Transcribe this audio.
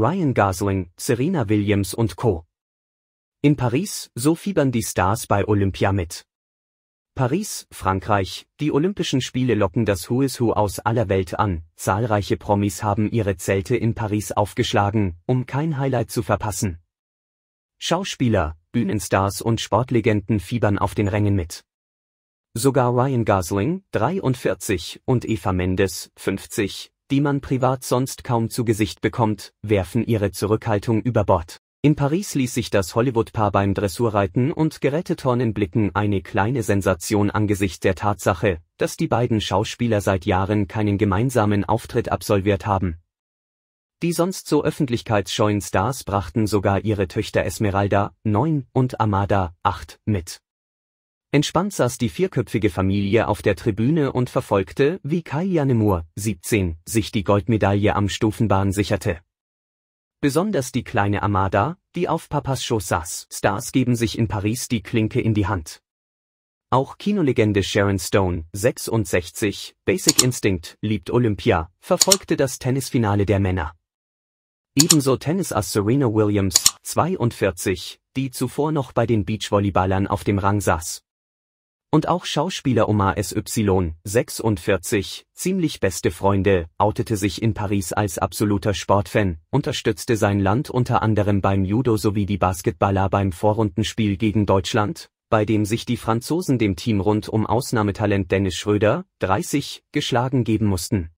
Ryan Gosling, Serena Williams und Co. In Paris, so fiebern die Stars bei Olympia mit. Paris, Frankreich, die Olympischen Spiele locken das Who is Who aus aller Welt an. Zahlreiche Promis haben ihre Zelte in Paris aufgeschlagen, um kein Highlight zu verpassen. Schauspieler, Bühnenstars und Sportlegenden fiebern auf den Rängen mit. Sogar Ryan Gosling, 43, und Eva Mendes, 50, die man privat sonst kaum zu Gesicht bekommt, werfen ihre Zurückhaltung über Bord. In Paris ließ sich das Hollywood-Paar beim Dressurreiten und Gerätetornen Blicken eine kleine Sensation angesichts der Tatsache, dass die beiden Schauspieler seit Jahren keinen gemeinsamen Auftritt absolviert haben. Die sonst so öffentlichkeitsscheuen Stars brachten sogar ihre Töchter Esmeralda, 9, und Amada, 8, mit. Entspannt saß die vierköpfige Familie auf der Tribüne und verfolgte, wie Kai Janemur, 17, sich die Goldmedaille am Stufenbahn sicherte. Besonders die kleine Amada, die auf Papas Schoß saß. Stars geben sich in Paris die Klinke in die Hand. Auch Kinolegende Sharon Stone, 66, Basic Instinct, liebt Olympia, verfolgte das Tennisfinale der Männer. Ebenso Tennisass Serena Williams, 42, die zuvor noch bei den Beachvolleyballern auf dem Rang saß. Und auch Schauspieler Omar SY, 46, ziemlich beste Freunde, outete sich in Paris als absoluter Sportfan, unterstützte sein Land unter anderem beim Judo sowie die Basketballer beim Vorrundenspiel gegen Deutschland, bei dem sich die Franzosen dem Team rund um Ausnahmetalent Dennis Schröder, 30, geschlagen geben mussten.